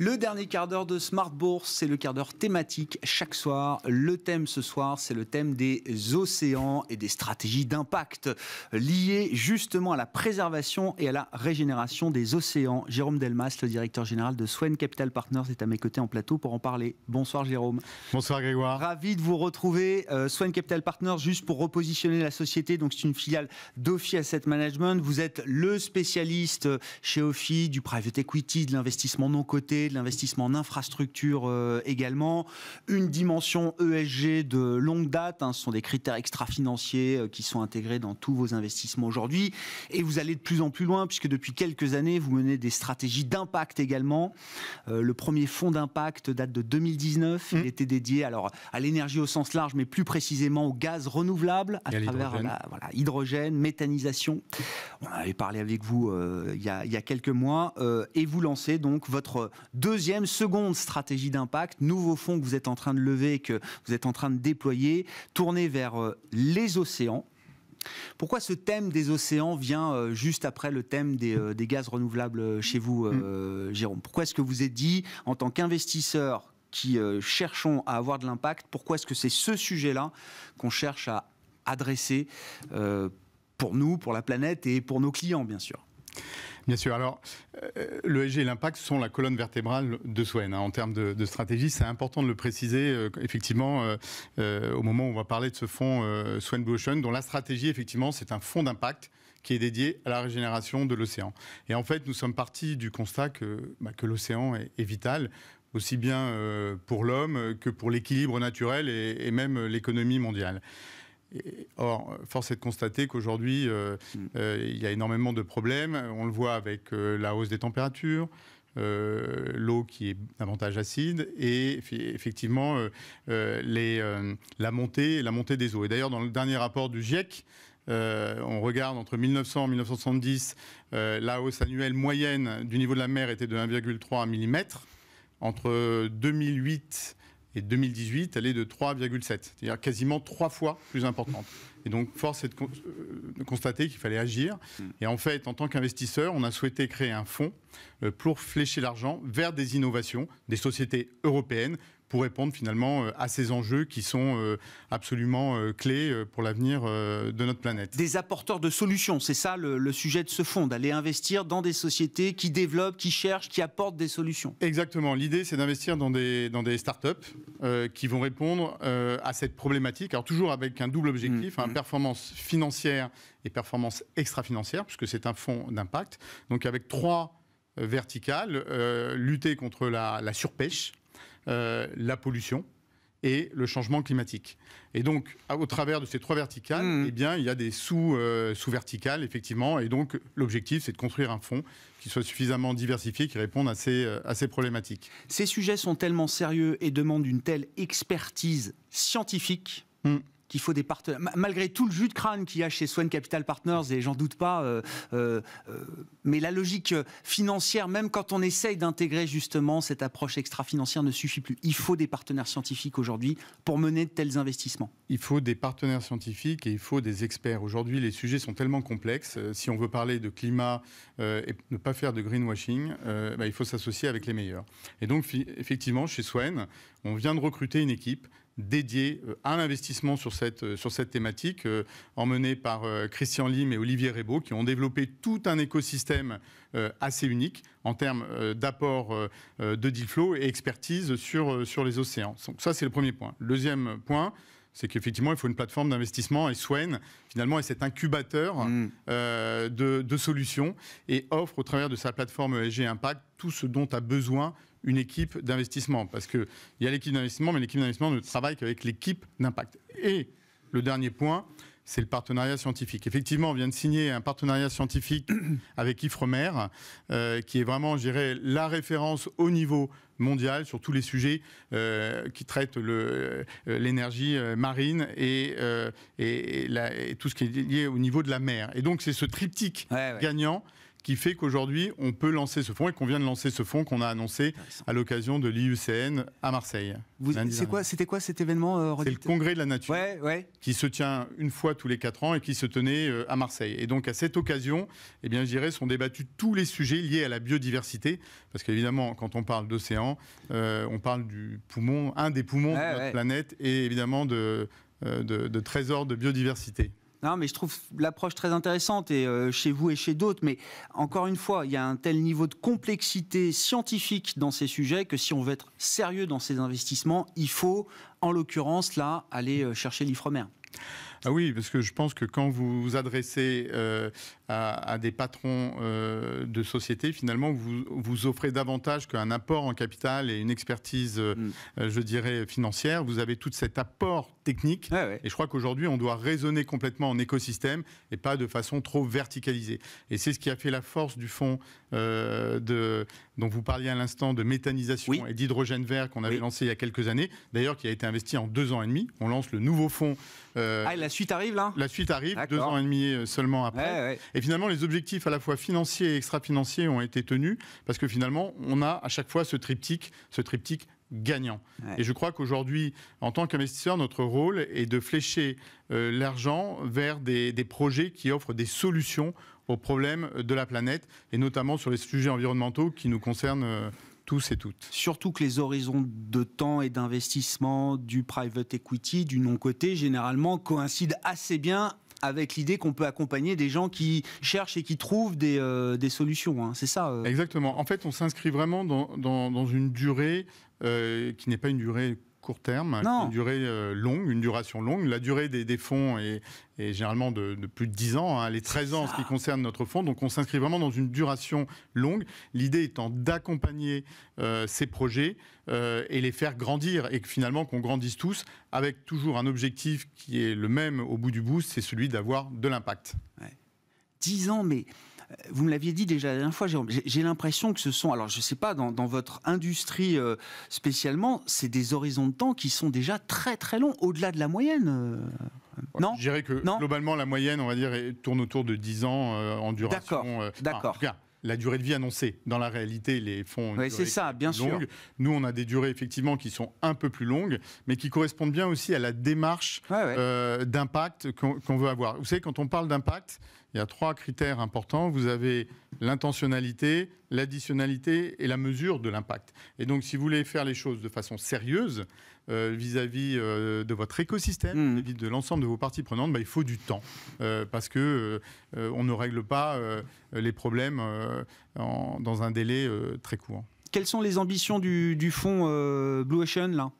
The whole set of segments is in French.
Le dernier quart d'heure de Smart Bourse, c'est le quart d'heure thématique chaque soir. Le thème ce soir, c'est le thème des océans et des stratégies d'impact liées justement à la préservation et à la régénération des océans. Jérôme Delmas, le directeur général de Swen Capital Partners, est à mes côtés en plateau pour en parler. Bonsoir Jérôme. Bonsoir Grégoire. Ravi de vous retrouver. Euh, Swan Capital Partners, juste pour repositionner la société, donc c'est une filiale d'Ofi Asset Management. Vous êtes le spécialiste chez Ofi du private equity, de l'investissement non coté, de l'investissement en infrastructure euh, également, une dimension ESG de longue date, hein, ce sont des critères extra-financiers euh, qui sont intégrés dans tous vos investissements aujourd'hui, et vous allez de plus en plus loin, puisque depuis quelques années, vous menez des stratégies d'impact également. Euh, le premier fonds d'impact date de 2019, il mmh. était dédié alors, à l'énergie au sens large, mais plus précisément au gaz renouvelable, à, travers l'hydrogène, voilà, hydrogène, méthanisation. On avait parlé avec vous il y, a, il, y a, quelques mois, et vous lancez donc votre Deuxième, seconde stratégie d'impact, nouveau fonds que vous êtes en train de lever, que vous êtes en train de déployer, tourné vers euh, les océans. Pourquoi ce thème des océans vient euh, juste après le thème des, euh, gaz renouvelables chez vous, mm. Jérôme Pourquoi est-ce que vous êtes dit, en tant qu'investisseur qui cherchons à avoir de l'impact, pourquoi est-ce que c'est ce sujet-là qu'on cherche à adresser pour nous, pour la planète et pour nos clients, bien sûr Bien sûr. Alors, euh, le l'ESG et l'impact sont la colonne vertébrale de Swen. Hein. en termes de, stratégie, c'est important de le préciser, euh, effectivement, euh, au moment où on va parler de ce fonds Swen Blue dont la stratégie, effectivement, c'est un fonds d'impact qui est dédié à la régénération de l'océan. Et en fait, nous sommes partis du constat que, bah, l'océan est vital aussi bien pour l'homme que pour l'équilibre naturel et, même l'économie mondiale or, force est de constater qu'aujourd'hui, euh, mm. euh, il y a énormément de problèmes. On le voit avec euh, la hausse des températures. l'eau qui est davantage acide et effectivement les, la, montée, la montée des eaux. Et d'ailleurs, dans le dernier rapport du GIEC, on regarde entre 1900 et 1970, la hausse annuelle moyenne du niveau de la mer était de 1,3 mm. Entre 2008 et 2018, elle est de 3,7, c'est-à-dire quasiment trois fois plus importante. Et donc, force est de, euh, constater qu'il fallait agir. Mm. Et en fait, en tant qu'investisseur, on a souhaité créer un fonds euh, pour flécher l'argent vers des innovations, des sociétés européennes pour répondre finalement euh, à ces enjeux qui sont absolument clés pour l'avenir de notre planète. Des apporteurs de solutions, c'est ça le, sujet de ce fonds, d'aller investir dans des sociétés qui développent, qui cherchent, qui apportent des solutions. Exactement, l'idée c'est d'investir dans des, dans des qui vont répondre à cette problématique, alors toujours avec un double objectif, mm. Hein, mm performance financière et performance extra-financière, puisque c'est un fonds d'impact. Donc avec trois euh, verticales, euh, lutter contre la, surpêche, euh, la pollution et le changement climatique. Et donc, au travers de ces trois verticales, hmm. eh bien, il y a des sous, sous verticales effectivement. Et donc, l'objectif, c'est de construire un fonds qui soit suffisamment diversifié, qui réponde à ces, à ces problématiques. Ces sujets sont tellement sérieux et demandent une telle expertise scientifique. Hmm qu'il faut des partenaires. Malgré tout le jus de crâne qu'il y a chez Swan Capital Partners, et j'en doute pas, euh, euh, euh, mais la logique financière, même quand on essaye d'intégrer justement cette approche extra-financière, ne suffit plus. Il faut des partenaires scientifiques aujourd'hui pour mener de tels investissements. Il faut des partenaires scientifiques et il faut des experts. Aujourd'hui, les sujets sont tellement complexes. Si on veut parler de climat et ne pas faire de greenwashing, bah, il faut s'associer avec les meilleurs. Et donc, effectivement, chez Swan, on vient de recruter une équipe dédié euh, à l'investissement sur cette, euh, sur cette thématique, euh, emmené par Christian Lim et Olivier Rebaud, qui ont développé tout un écosystème assez unique en termes d'apport de deal flow et expertise sur, sur les océans. Donc ça, c'est le premier point. Le deuxième point, c'est qu'effectivement, il faut une plateforme d'investissement et Swen, finalement, est cet incubateur mm. de, solutions et offre au travers de sa plateforme ESG Impact tout ce dont a besoin une équipe d'investissement. Parce qu'il y a l'équipe d'investissement, mais l'équipe d'investissement ne travaille qu'avec l'équipe d'impact. Et le dernier point, c'est le partenariat scientifique. Effectivement, on vient de signer un partenariat scientifique avec Ifremer, euh, qui est vraiment, je dirais, la référence au niveau mondial sur tous les sujets euh, qui traitent euh, l'énergie marine et, et, tout ce qui est lié au niveau de la mer. Et donc, c'est ce triptyque gagnant qui fait qu'aujourd'hui, on peut lancer ce fonds et qu'on vient de lancer ce fonds qu'on a annoncé à l'occasion de l'IUCN à Marseille. C'était quoi, cet événement euh, C'est le Congrès de la nature qui se tient une fois tous les quatre ans et qui se tenait euh, à Marseille. Et donc à cette occasion, eh bien, je dirais, sont débattus tous les sujets liés à la biodiversité, parce qu'évidemment, quand on parle d'océan, euh, on parle du poumon, un des poumons de notre planète et évidemment de, de trésors de biodiversité. Non, mais je trouve l'approche très intéressante, et euh, chez vous et chez d'autres. Mais encore une fois, il y a un tel niveau de complexité scientifique dans ces sujets que si on veut être sérieux dans ces investissements, il faut, en l'occurrence, là, aller euh, chercher l'IFREMER. Ah oui, parce que je pense que quand vous vous adressez euh, à, des patrons euh, de société, finalement, vous vous offrez davantage qu'un apport en capital et une expertise, euh, mm. je dirais, financière. Vous avez tout cet apport technique. Et je crois qu'aujourd'hui, on doit raisonner complètement en écosystème et pas de façon trop verticalisée. Et c'est ce qui a fait la force du fonds de, dont vous parliez à l'instant de méthanisation et d'hydrogène vert qu'on avait lancé il y a quelques années, d'ailleurs qui a été investi en deux ans et demi. On lance le nouveau fonds. Ah, la suite arrive là La suite arrive, deux ans et demi euh, seulement après. Et finalement, les objectifs à la fois financiers et extra-financiers ont été tenus parce que finalement, on a à chaque fois ce triptyque, ce triptyque gagnant. Et je crois qu'aujourd'hui, en tant qu'investisseur, notre rôle est de flécher euh, l'argent vers des, projets qui offrent des solutions aux problèmes de la planète et notamment sur les sujets environnementaux qui nous concernent. Euh, tous et toutes. Surtout que les horizons de temps et d'investissement du private equity, du non-côté, généralement coïncident assez bien avec l'idée qu'on peut accompagner des gens qui cherchent et qui trouvent des, euh, des solutions. Hein. C'est ça. Euh Exactement. En fait, on s'inscrit vraiment dans, dans, une durée euh, qui n'est pas une durée court terme, une durée euh, longue, une duration longue. La durée des, fonds est, généralement de, plus de 10 ans, hein. les 13 ans en ce qui concerne notre fonds. Donc on s'inscrit vraiment dans une duration longue. L'idée étant d'accompagner euh, ces projets euh, et les faire grandir et que finalement qu'on grandisse tous avec toujours un objectif qui est le même au bout du bout, c'est celui d'avoir de l'impact. Ouais. 10 ans, mais vous me l'aviez dit déjà la dernière fois, J'ai l'impression que ce sont, alors je ne sais pas, dans, votre industrie euh, spécialement, c'est des horizons de temps qui sont déjà très très longs, au-delà de la moyenne. Euh, non Je dirais que globalement, la moyenne, on va dire, tourne autour de 10 ans euh, en duration. D'accord. D'accord. la durée de vie annoncée. Dans la réalité, les fonds oui, c'est ça, bien sûr. Nous, on a des durées effectivement qui sont un peu plus longues, mais qui correspondent bien aussi à la démarche d'impact qu'on veut avoir. Vous savez, quand on parle d'impact, il y a trois critères importants. Vous avez l'intentionnalité, l'additionnalité et la mesure de l'impact. Et donc, si vous voulez faire les choses de façon sérieuse euh, vis-à-vis euh, de votre écosystème, mmh. vis-à-vis de l'ensemble de vos parties prenantes, bah, il faut du temps euh, parce que on ne règle pas les problèmes dans un délai très courant. Quelles sont les ambitions du, du fonds Blue Ocean là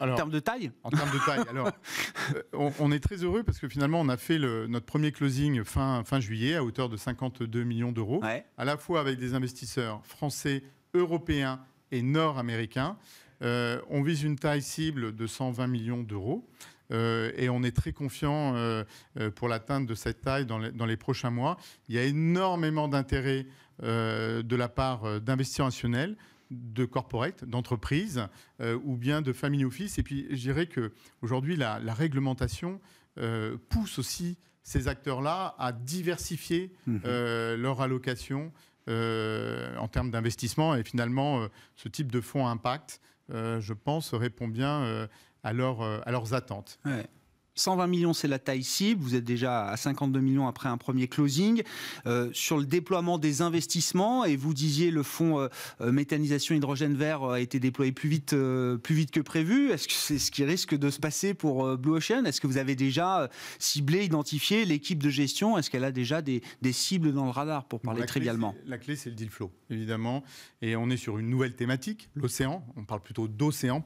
en termes de taille En termes de taille. Alors, euh, on, est très heureux parce que finalement, on a fait notre premier closing fin, fin juillet à hauteur de 52 millions d'euros, à la fois avec des investisseurs français, européens et nord-américains. Euh, on vise une taille cible de 120 millions d'euros. Euh, et on est très confiant pour l'atteinte de cette taille dans les, dans les, prochains mois. Il y a énormément d'intérêt de la part d'investisseurs nationaux de corporate, d'entreprise, euh, ou bien de family office. Et puis, je dirais qu'aujourd'hui, la, réglementation euh, pousse aussi ces acteurs-là à diversifier mmh. euh, leur allocation en termes d'investissement. Et finalement, ce type de fonds impact, je pense, répond bien à, à leurs attentes. 120 millions, c'est la taille cible. Vous êtes déjà à 52 millions après un premier closing. Euh, sur le déploiement des investissements, et vous disiez le fonds euh, euh, méthanisation hydrogène vert a été déployé plus vite, plus vite que prévu. Est-ce que c'est ce qui risque de se passer pour Blue Ocean Est-ce que vous avez déjà ciblé, identifié l'équipe de gestion Est-ce qu'elle a déjà des, cibles dans le radar, pour parler trivialement La clé, c'est le deal flow, évidemment. Et on est sur une nouvelle thématique, l'océan. On parle plutôt d'océan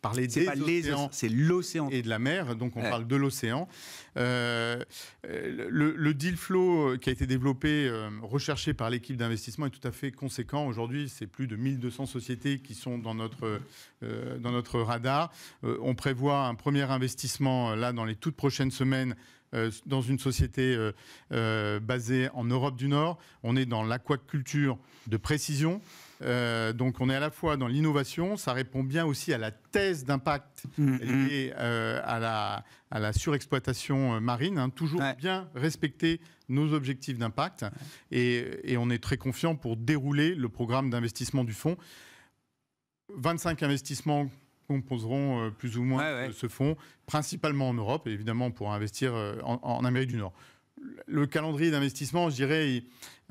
parler les c'est l'océan et de la mer, donc on parle de l'océan. Euh, le, deal flow euh, qui a été développé, euh, recherché par l'équipe d'investissement, est tout à fait conséquent. Aujourd'hui, c'est plus de 1200 sociétés qui sont dans notre, dans notre radar. on prévoit un premier investissement là dans les toutes prochaines semaines dans une société basée en Europe du Nord. On est dans l'aquaculture de précision. Euh, donc on est à la fois dans l'innovation, ça répond bien aussi à la thèse d'impact mmh, mmh. liée euh, à, la, surexploitation euh, marine, hein, toujours bien respecter nos objectifs d'impact. Et, on est très confiant pour dérouler le programme d'investissement du fonds. 25 investissements composeront plus ou moins ce fonds, principalement en Europe, et évidemment pour investir en Amérique du Nord le calendrier d'investissement, je dirais,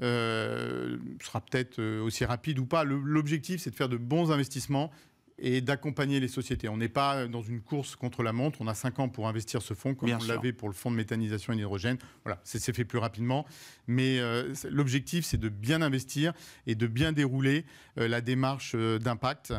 euh, sera peut-être euh, aussi rapide ou pas. L'objectif, c'est de faire de bons investissements et d'accompagner les sociétés. On n'est pas dans une course contre la montre. On a 5 ans pour investir ce fonds, comme on l'avait pour le fonds de méthanisation et d'hydrogène. Voilà, c'est fait plus rapidement. Mais euh, l'objectif, c'est de bien investir et de bien dérouler la démarche d'impact,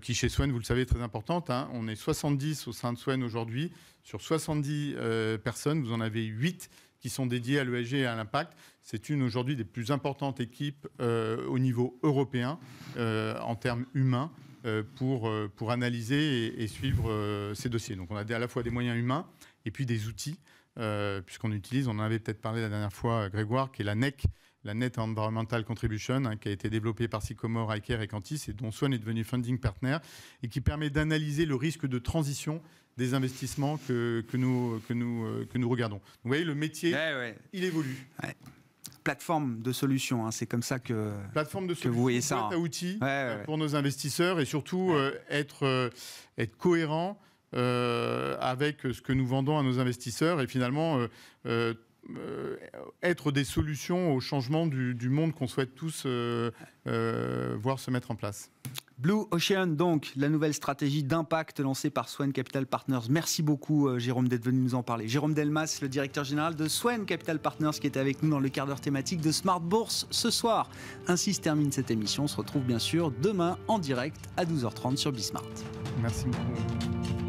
qui chez Swen, vous le savez, est très importante. Hein. On est 70 au sein de Swen aujourd'hui. Sur 70 personnes, vous en avez 8 qui sont dédiés à l'ESG et à l'impact. C'est une aujourd'hui des plus importantes équipes euh, au niveau européen euh, en termes humains euh, pour, pour analyser et, et suivre ces dossiers. Donc on a à la fois des moyens humains et puis des outils, puisqu'on utilise, on en avait peut-être parlé la dernière fois, Grégoire, qui est la NEC, la Net Environmental Contribution, hein, qui a été développée par Sycomore, ICARE et Cantis, et dont Swan est devenu funding partner, et qui permet d'analyser le risque de transition des investissements que, nous, que, nous, euh, que nous regardons. vous voyez, le métier, eh il évolue. Plateforme de solutions, hein, c'est comme ça que, Plateforme de que vous voyez ça. c'est hein. euh, pour nos investisseurs et surtout euh, être, être cohérent avec ce que nous vendons à nos investisseurs et finalement euh, être des solutions au changement du, monde qu'on souhaite tous euh, euh, voir se mettre en place. Blue Ocean, donc, la nouvelle stratégie d'impact lancée par Swan Capital Partners. Merci beaucoup, Jérôme, d'être venu nous en parler. Jérôme Delmas, le directeur général de Swan Capital Partners, qui est avec nous dans le quart d'heure thématique de Smart Bourse ce soir. Ainsi se termine cette émission. On se retrouve bien sûr demain en direct à 12h30 sur Bismart. Merci beaucoup.